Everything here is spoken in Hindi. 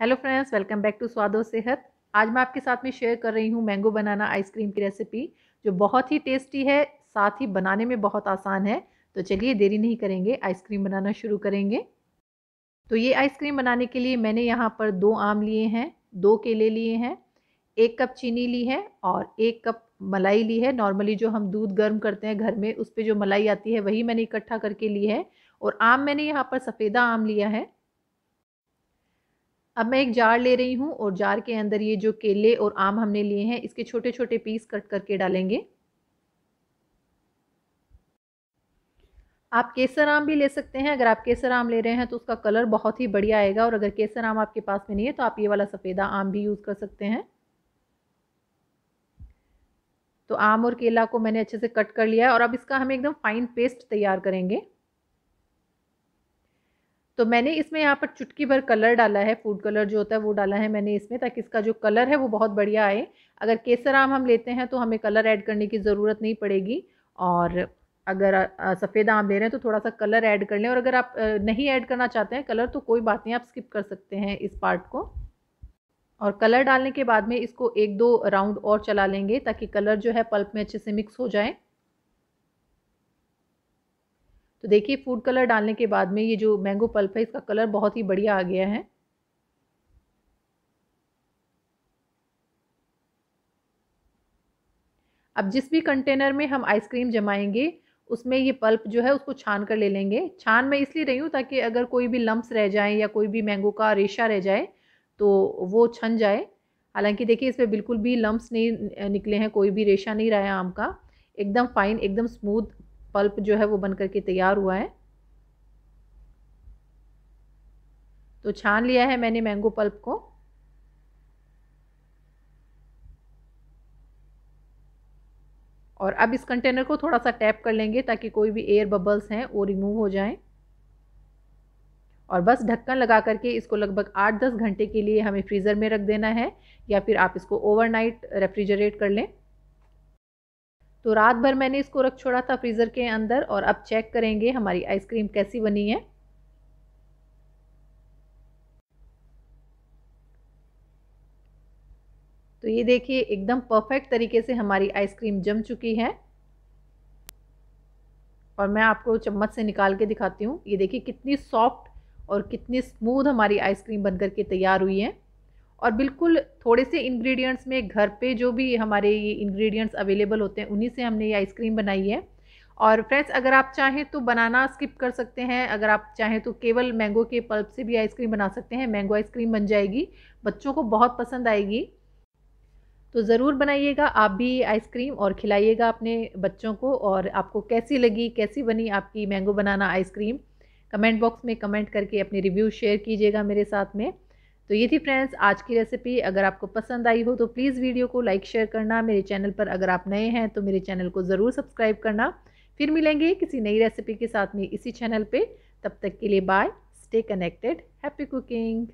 hello friends welcome back to Swado Sehat आज मैं आपके साथ में शेयर कर रही हूँ मैंगो बनाना आइसक्रीम की रेसिपी जो बहुत ही टेस्टी है साथ ही बनाने में बहुत आसान है तो चलिए देरी नहीं करेंगे आइसक्रीम बनाना शुरू करेंगे तो ये आइसक्रीम बनाने के लिए मैंने यहाँ पर दो आम लिए हैं दो केले लिए हैं एक कप चीनी ली है और एक कप मलाई ली है नॉर्मली जो हम दूध गर्म करते हैं घर में उस पर जो मलाई आती है वही मैंने इकट्ठा करके ली है और आम मैंने यहाँ पर सफ़ेदा आम लिया है अब मैं एक जार ले रही हूँ और जार के अंदर ये जो केले और आम हमने लिए हैं इसके छोटे छोटे पीस कट करके डालेंगे आप केसर आम भी ले सकते हैं अगर आप केसर आम ले रहे हैं तो उसका कलर बहुत ही बढ़िया आएगा और अगर केसर आम आपके पास में नहीं है तो आप ये वाला सफ़ेदा आम भी यूज़ कर सकते हैं तो आम और केला को मैंने अच्छे से कट कर लिया है और अब इसका हम एकदम फाइन पेस्ट तैयार करेंगे तो मैंने इसमें यहाँ पर चुटकी भर कलर डाला है फूड कलर जो होता है वो डाला है मैंने इसमें ताकि इसका जो कलर है वो बहुत बढ़िया आए अगर केसर आम हम लेते हैं तो हमें कलर ऐड करने की ज़रूरत नहीं पड़ेगी और अगर सफ़ेद आम ले रहे हैं तो थोड़ा सा कलर ऐड कर लें और अगर आप नहीं ऐड करना चाहते हैं कलर तो कोई बात नहीं आप स्किप कर सकते हैं इस पार्ट को और कलर डालने के बाद में इसको एक दो राउंड और चला लेंगे ताकि कलर जो है पल्प में अच्छे से मिक्स हो जाए तो देखिए फूड कलर डालने के बाद में ये जो मैंगो पल्प है इसका कलर बहुत ही बढ़िया आ गया है अब जिस भी कंटेनर में हम आइसक्रीम जमाएंगे उसमें ये पल्प जो है उसको छान कर ले लेंगे छान मैं इसलिए रही हूँ ताकि अगर कोई भी लम्ब्स रह जाए या कोई भी मैंगो का रेशा रह जाए तो वो छन जाए हालांकि देखिए इसमें बिल्कुल भी लम्ब्स नहीं निकले हैं कोई भी रेशा नहीं रहा है आम का एकदम फाइन एकदम स्मूथ पल्प जो है वो बन करके तैयार हुआ है तो छान लिया है मैंने मैंगो पल्प को और अब इस कंटेनर को थोड़ा सा टैप कर लेंगे ताकि कोई भी एयर बबल्स हैं वो रिमूव हो जाएं और बस ढक्कन लगा करके इसको लगभग आठ दस घंटे के लिए हमें फ्रीज़र में रख देना है या फिर आप इसको ओवरनाइट रेफ्रिजरेट कर लें तो रात भर मैंने इसको रख छोड़ा था फ्रीज़र के अंदर और अब चेक करेंगे हमारी आइसक्रीम कैसी बनी है तो ये देखिए एकदम परफेक्ट तरीके से हमारी आइसक्रीम जम चुकी है और मैं आपको चम्मच से निकाल के दिखाती हूँ ये देखिए कितनी सॉफ्ट और कितनी स्मूथ हमारी आइसक्रीम बनकर के तैयार हुई है और बिल्कुल थोड़े से इंग्रेडिएंट्स में घर पे जो भी हमारे ये इंग्रेडिएंट्स अवेलेबल होते हैं उन्हीं से हमने ये आइसक्रीम बनाई है और फ्रेंड्स अगर आप चाहें तो बनाना स्किप कर सकते हैं अगर आप चाहें तो केवल मैंगो के पल्प से भी आइसक्रीम बना सकते हैं मैंगो आइसक्रीम बन जाएगी बच्चों को बहुत पसंद आएगी तो ज़रूर बनाइएगा आप भी आइसक्रीम और खिलाइएगा अपने बच्चों को और आपको कैसी लगी कैसी बनी आपकी mango banana ice cream comment box में कमेंट करके अपने रिव्यू शेयर कीजिएगा मेरे साथ में तो ये थी फ्रेंड्स आज की रेसिपी अगर आपको पसंद आई हो तो प्लीज़ वीडियो को लाइक शेयर करना मेरे चैनल पर अगर आप नए हैं तो मेरे चैनल को ज़रूर सब्सक्राइब करना फिर मिलेंगे किसी नई रेसिपी के साथ में इसी चैनल पे तब तक के लिए bye stay connected happy cooking